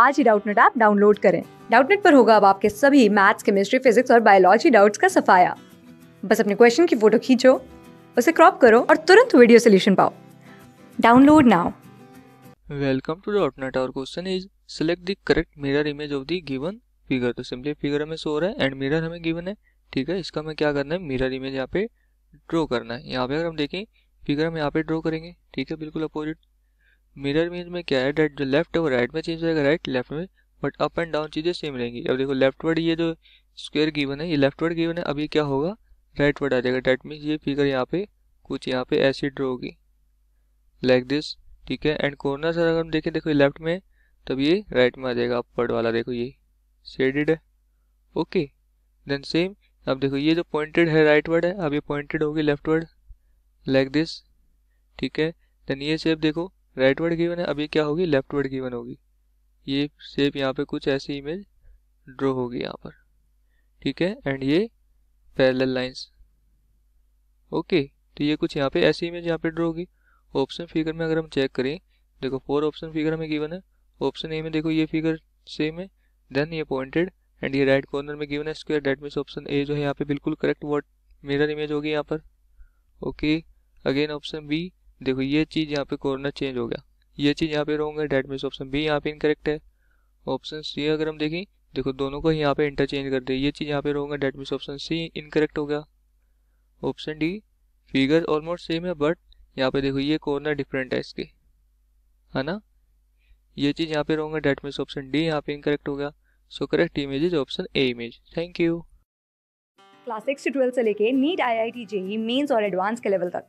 आज ही Doubtnut app download करें डाउटनेट पर होगा अब आपके सभी मैथ्स केमिस्ट्री फिजिक्स और बायोलॉजी डाउट्स का सफाया बस अपने क्वेश्चन की फोटो खींचो उसे क्रॉप करो और तुरंत वीडियो सोल्यूशन पाओ download now welcome to Doubtnut our question is select the correct mirror image of the given figure तो सिंपली फिगर हमें सो रहा है एंड मिरर हमें गिवन है ठीक है इसका हमें क्या करना है मिरर इमेज यहाँ पे ड्रॉ करना है यहाँ पे अगर हम देखें फिगर हम यहाँ पे ड्रॉ करेंगे ठीक है बिल्कुल अपोजिट मिरर मीन में क्या है डेट जो लेफ्ट है वो राइट में चेंज हो जाएगा राइट लेफ्ट में बट अप एंड डाउन चीज़ें सेम रहेंगी अब देखो लेफ्ट वर्ड ये जो स्क्वेयर गिवन है ये लेफ्ट वर्ड गिवन है अब ये क्या होगा राइट वर्ड आ जाएगा डेट मीन ये फिगर यहाँ पे कुछ यहाँ पे ऐसी ड्रॉ होगी लाइक दिस ठीक है एंड कॉर्नर अगर हम देखें देखो लेफ्ट में तब ये राइट में आ जाएगा अपवर्ड वाला देखो ये शेडेड है ओके देन सेम अब देखो ये जो पॉइंटेड है राइट वर्ड है अब ये पॉइंटेड होगी लेफ्ट वर्ड लाइक दिस ठीक है देन ये सेप देखो राइट वर्ड गिवन है अभी क्या होगी लेफ्ट वर्ड गिवन होगी ये सेप यहाँ पे कुछ ऐसी इमेज ड्रॉ होगी यहाँ पर ठीक है एंड ये पैरेलल लाइंस ओके तो ये कुछ यहाँ पे ऐसी इमेज यहाँ पे ड्रॉ होगी ऑप्शन फिगर में अगर हम चेक करें देखो फोर ऑप्शन फिगर हमें गिवन है ऑप्शन ए में देखो ये फिगर सेम है देन ये पॉइंटेड एंड ये राइट कॉर्नर में गिवन है square that means option A जो है यहाँ पे बिल्कुल करेक्ट वर्ड मिरर इमेज होगी यहाँ पर ओके अगेन ऑप्शन बी देखो ये चीज़ यहाँ पे कॉर्नर चेंज हो गया ये चीज़ यहाँ पे wrong date means option B यहाँ पे इनकरेक्ट है ऑप्शन सी अगर हम देखें देखो दोनों को यहाँ पे इंटरचेंज कर दे ये चीज़ यहाँ पे wrong date means option C incorrect हो गया option D figure almost same है बट यहाँ पे देखो ये कॉर्नर डिफरेंट है इसके है ना ये चीज़ यहाँ पे wrong date means option D यहाँ पे इनकरेक्ट हो गया so correct image is option A image thank you class six से ट्वेल्थ से लेके NEET I I T JEE mains और एडवांस के लेवल तक